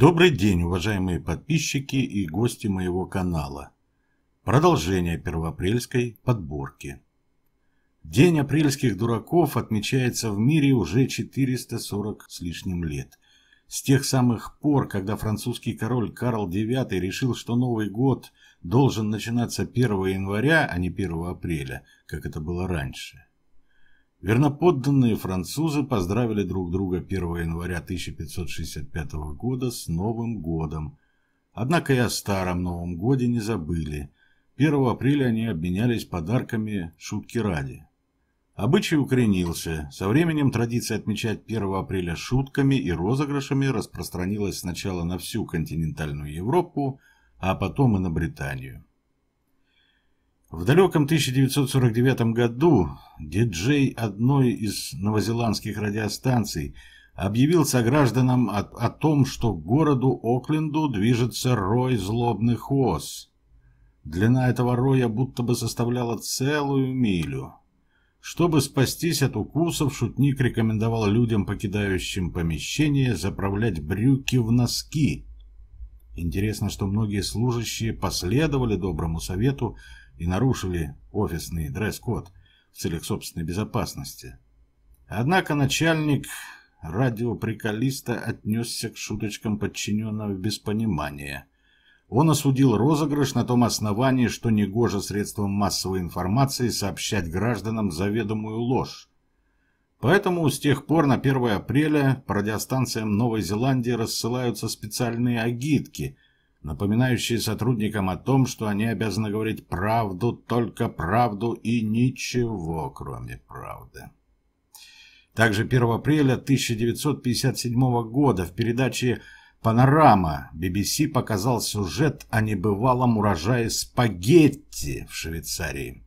Добрый день, уважаемые подписчики и гости моего канала. Продолжение первоапрельской подборки. День апрельских дураков отмечается в мире уже 440 с лишним лет. С тех самых пор, когда французский король Карл IX решил, что Новый год должен начинаться 1 января, а не 1 апреля, как это было раньше. Верноподданные французы поздравили друг друга 1 января 1565 года с Новым годом. Однако и о старом Новом годе не забыли. 1 апреля они обменялись подарками шутки ради. Обычай укоренился. Со временем традиция отмечать 1 апреля шутками и розыгрышами распространилась сначала на всю континентальную Европу, а потом и на Британию. В далеком 1949 году диджей одной из новозеландских радиостанций объявил согражданам о, о том, что к городу Окленду движется рой злобных ос. Длина этого роя будто бы составляла целую милю. Чтобы спастись от укусов, шутник рекомендовал людям, покидающим помещение, заправлять брюки в носки. Интересно, что многие служащие последовали доброму совету и нарушили офисный дресс-код в целях собственной безопасности. Однако начальник радиоприколиста отнесся к шуточкам подчиненного без понимания. Он осудил розыгрыш на том основании, что негоже средством массовой информации сообщать гражданам заведомую ложь. Поэтому с тех пор на 1 апреля по радиостанциям Новой Зеландии рассылаются специальные агитки – напоминающие сотрудникам о том, что они обязаны говорить правду, только правду и ничего, кроме правды. Также 1 апреля 1957 года в передаче «Панорама» BBC показал сюжет о небывалом урожае спагетти в Швейцарии.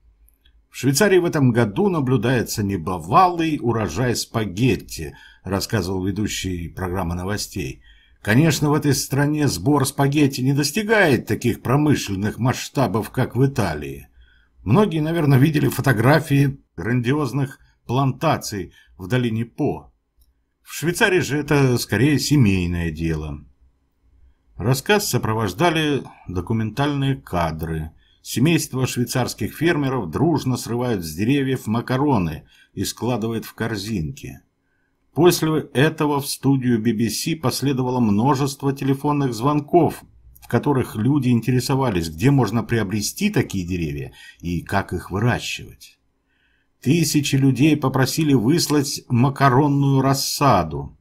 В Швейцарии в этом году наблюдается небывалый урожай спагетти, рассказывал ведущий программы новостей – Конечно, в этой стране сбор спагетти не достигает таких промышленных масштабов, как в Италии. Многие, наверное, видели фотографии грандиозных плантаций в долине По. В Швейцарии же это скорее семейное дело. Рассказ сопровождали документальные кадры. Семейство швейцарских фермеров дружно срывают с деревьев макароны и складывают в корзинки. После этого в студию BBC последовало множество телефонных звонков, в которых люди интересовались, где можно приобрести такие деревья и как их выращивать. Тысячи людей попросили выслать макаронную рассаду.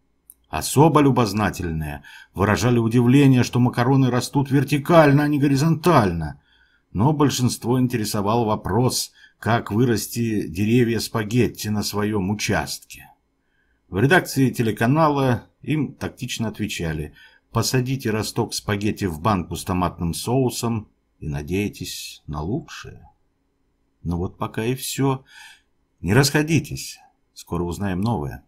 Особо любознательные выражали удивление, что макароны растут вертикально, а не горизонтально. Но большинство интересовал вопрос, как вырасти деревья спагетти на своем участке. В редакции телеканала им тактично отвечали «Посадите росток спагетти в банку с томатным соусом и надейтесь на лучшее». Но ну вот пока и все. Не расходитесь, скоро узнаем новое.